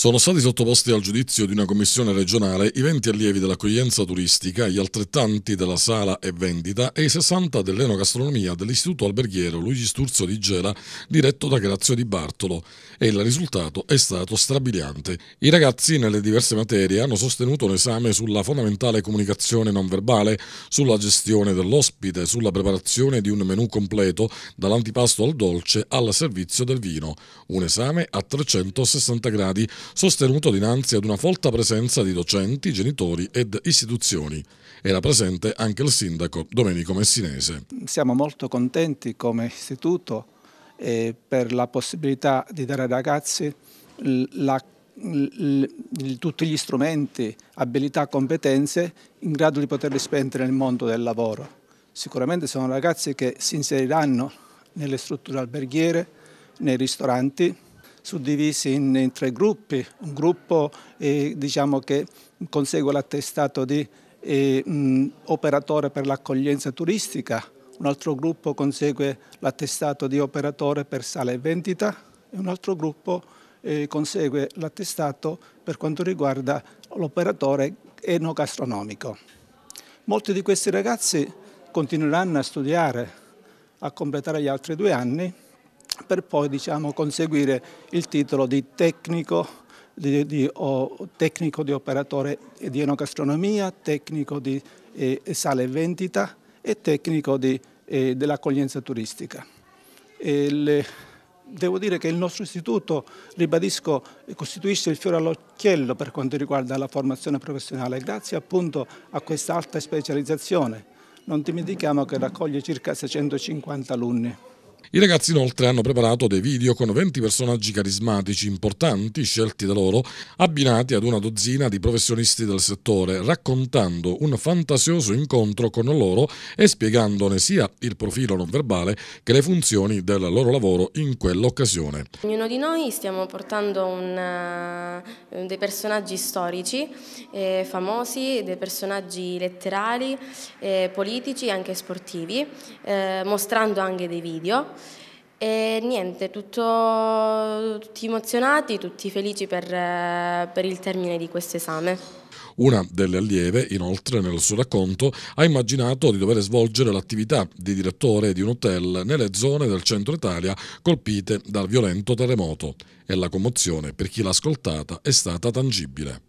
Sono stati sottoposti al giudizio di una commissione regionale i 20 allievi dell'accoglienza turistica, gli altrettanti della sala e vendita e i 60 dell'enogastronomia dell'Istituto Alberghiero Luigi Sturzo di Gela, diretto da Grazio Di Bartolo, e il risultato è stato strabiliante. I ragazzi nelle diverse materie hanno sostenuto un esame sulla fondamentale comunicazione non verbale, sulla gestione dell'ospite, sulla preparazione di un menù completo, dall'antipasto al dolce al servizio del vino. Un esame a 360 gradi sostenuto dinanzi ad una folta presenza di docenti, genitori ed istituzioni. Era presente anche il sindaco Domenico Messinese. Siamo molto contenti come istituto eh, per la possibilità di dare ai ragazzi la tutti gli strumenti, abilità, competenze in grado di poterli spendere nel mondo del lavoro. Sicuramente sono ragazzi che si inseriranno nelle strutture alberghiere, nei ristoranti, suddivisi in, in tre gruppi, un gruppo eh, diciamo che consegue l'attestato di eh, mh, operatore per l'accoglienza turistica, un altro gruppo consegue l'attestato di operatore per sale e vendita e un altro gruppo eh, consegue l'attestato per quanto riguarda l'operatore enogastronomico. Molti di questi ragazzi continueranno a studiare, a completare gli altri due anni per poi diciamo, conseguire il titolo di tecnico di, di, o, tecnico di operatore di enogastronomia, tecnico di eh, sale e vendita e tecnico eh, dell'accoglienza turistica. Le, devo dire che il nostro istituto, ribadisco, costituisce il fiore all'occhiello per quanto riguarda la formazione professionale, grazie appunto a questa alta specializzazione. Non dimentichiamo che raccoglie circa 650 alunni. I ragazzi inoltre hanno preparato dei video con 20 personaggi carismatici importanti scelti da loro, abbinati ad una dozzina di professionisti del settore, raccontando un fantasioso incontro con loro e spiegandone sia il profilo non verbale che le funzioni del loro lavoro in quell'occasione. Ognuno di noi stiamo portando una, eh, dei personaggi storici, eh, famosi, dei personaggi letterari, eh, politici, anche sportivi, eh, mostrando anche dei video. E niente, tutto, tutti emozionati, tutti felici per, per il termine di questo esame. Una delle allieve, inoltre, nel suo racconto, ha immaginato di dover svolgere l'attività di direttore di un hotel nelle zone del centro Italia colpite dal violento terremoto e la commozione per chi l'ha ascoltata è stata tangibile.